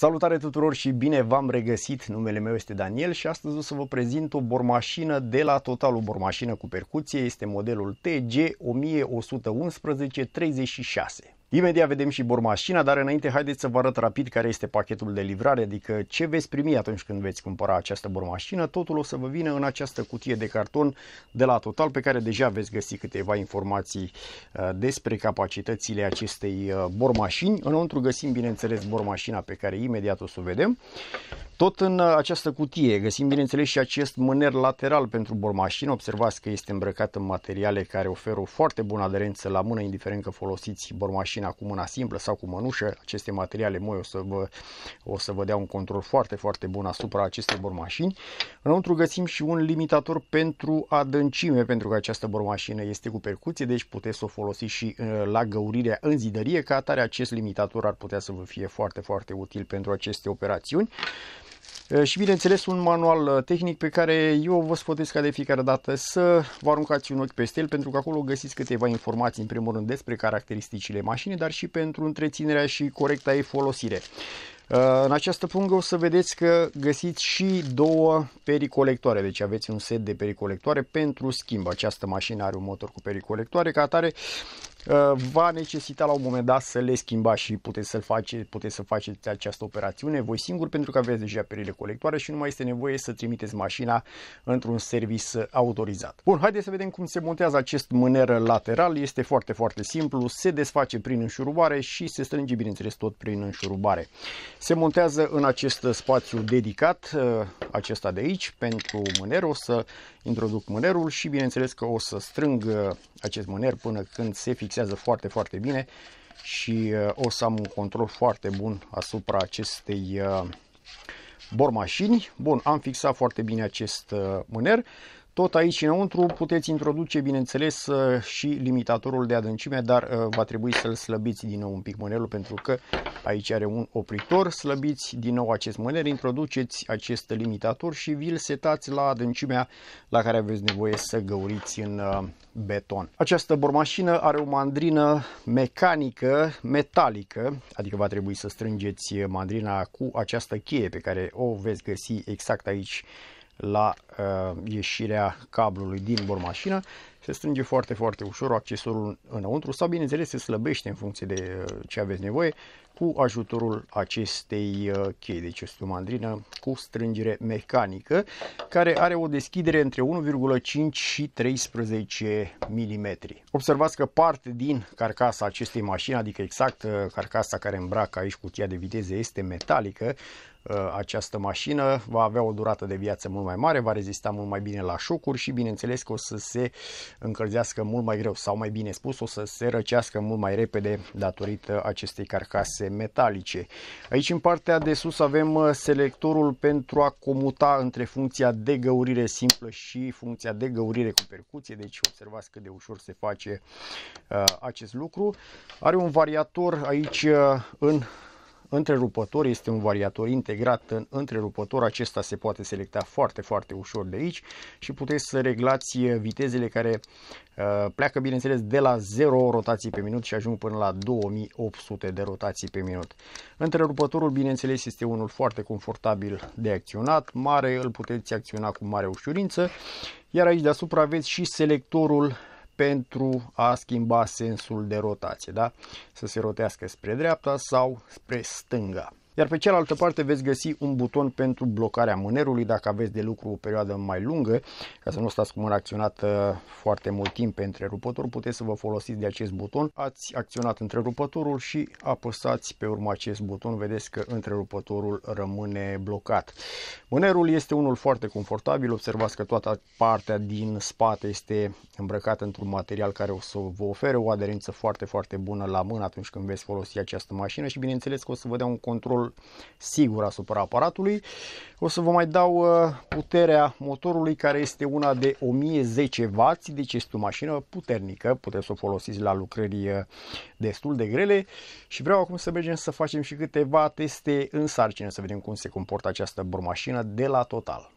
Salutare tuturor și bine v-am regăsit, numele meu este Daniel și astăzi o să vă prezint o bormașină de la Total, o bormașină cu percuție, este modelul TG 1111 36. Imediat vedem și bormașina, dar înainte haideți să vă arăt rapid care este pachetul de livrare, adică ce veți primi atunci când veți cumpăra această bormașină. Totul o să vă vină în această cutie de carton de la Total, pe care deja veți găsi câteva informații uh, despre capacitățile acestei uh, bormașini. Înăuntru găsim, bineînțeles, bormașina pe care imediat o să o vedem. Tot în uh, această cutie găsim, bineînțeles, și acest mâner lateral pentru bormașină. Observați că este îmbrăcat în materiale care oferă o foarte bună aderență la mână, indiferent că folosiți bormașina cu mâna simplă sau cu mănușă. Aceste materiale moi o să vă, o să vă dea un control foarte, foarte bun asupra acestei bormașini. Înăuntru găsim și un limitator pentru adâncime, pentru că această bormașină este cu percuție, deci puteți să o folosiți și uh, la găurirea în zidărie. Ca atare, acest limitator ar putea să vă fie foarte, foarte util pentru aceste operațiuni și bineînțeles un manual uh, tehnic pe care eu vă sfătuiesc ca de fiecare dată să vă aruncați un ochi peste el pentru că acolo găsiți câteva informații în primul rând despre caracteristicile mașinii, dar și pentru întreținerea și corecta ei folosire. În această pungă o să vedeți că găsiți și două pericolectoare, deci aveți un set de pericolectoare pentru schimb. Această mașină are un motor cu pericolectoare, ca atare Uh, va necesita la un moment dat să le schimbați și puteți, să-l face, puteți să faceți această operațiune voi singur pentru că aveți deja perile colectoare și nu mai este nevoie să trimiteți mașina într-un servis autorizat. Bun, haideți să vedem cum se montează acest mâner lateral. Este foarte, foarte simplu. Se desface prin înșurubare și se strânge, bineînțeles, tot prin înșurubare. Se montează în acest spațiu dedicat, uh, acesta de aici, pentru mâner. O să introduc mânerul și, bineînțeles, că o să strâng uh, acest mâner până când se fi fixează foarte, foarte bine și uh, o să am un control foarte bun asupra acestei uh, bormașini. Bun, am fixat foarte bine acest uh, mâner. Tot aici înăuntru puteți introduce, bineînțeles, uh, și limitatorul de adâncime, dar uh, va trebui să-l slăbiți din nou un pic mânerul, pentru că aici are un opritor. Slăbiți din nou acest mâner, introduceți acest limitator și vi-l setați la adâncimea la care aveți nevoie să găuriți în uh, beton. Această bormașină are o mandrină mecanică, metalică, adică va trebui să strângeți mandrina cu această cheie pe care o veți găsi exact aici la uh, ieșirea cablului din bormașină. Se strânge foarte, foarte ușor accesorul înăuntru sau, bineînțeles, se slăbește în funcție de uh, ce aveți nevoie cu ajutorul acestei uh, chei. Deci este o mandrină cu strângere mecanică care are o deschidere între 1,5 și 13 mm. Observați că parte din carcasa acestei mașini, adică exact uh, carcasa care îmbracă aici cutia de viteze, este metalică, Uh, această mașină va avea o durată de viață mult mai mare, va rezista mult mai bine la șocuri și bineînțeles că o să se încălzească mult mai greu sau mai bine spus o să se răcească mult mai repede datorită acestei carcase metalice. Aici în partea de sus avem uh, selectorul pentru a comuta între funcția de găurire simplă și funcția de găurire cu percuție, deci observați cât de ușor se face uh, acest lucru. Are un variator aici în Întrerupător este un variator integrat în întrerupător, acesta se poate selecta foarte, foarte ușor de aici și puteți să reglați eh, vitezele care eh, pleacă, bineînțeles, de la 0 rotații pe minut și ajung până la 2800 de rotații pe minut. Întrerupătorul, bineînțeles, este unul foarte confortabil de acționat, mare, îl puteți acționa cu mare ușurință, iar aici deasupra aveți și selectorul pentru a schimba sensul de rotație, da? să se rotească spre dreapta sau spre stânga. Iar pe cealaltă parte veți găsi un buton pentru blocarea mânerului dacă aveți de lucru o perioadă mai lungă, ca să nu stați cu mâna acționată foarte mult timp pe întrerupător, puteți să vă folosiți de acest buton. Ați acționat întrerupătorul și apăsați pe urmă acest buton, vedeți că întrerupătorul rămâne blocat. Mânerul este unul foarte confortabil, observați că toată partea din spate este îmbrăcată într-un material care o să vă ofere o aderență foarte, foarte bună la mână atunci când veți folosi această mașină și bineînțeles că o să vă dea un control sigur asupra aparatului. O să vă mai dau uh, puterea motorului care este una de 1010W, deci este o mașină puternică, puteți să o folosiți la lucrări uh, destul de grele și vreau acum să mergem să facem și câteva teste în sarcină, să vedem cum se comportă această bormașină de la total.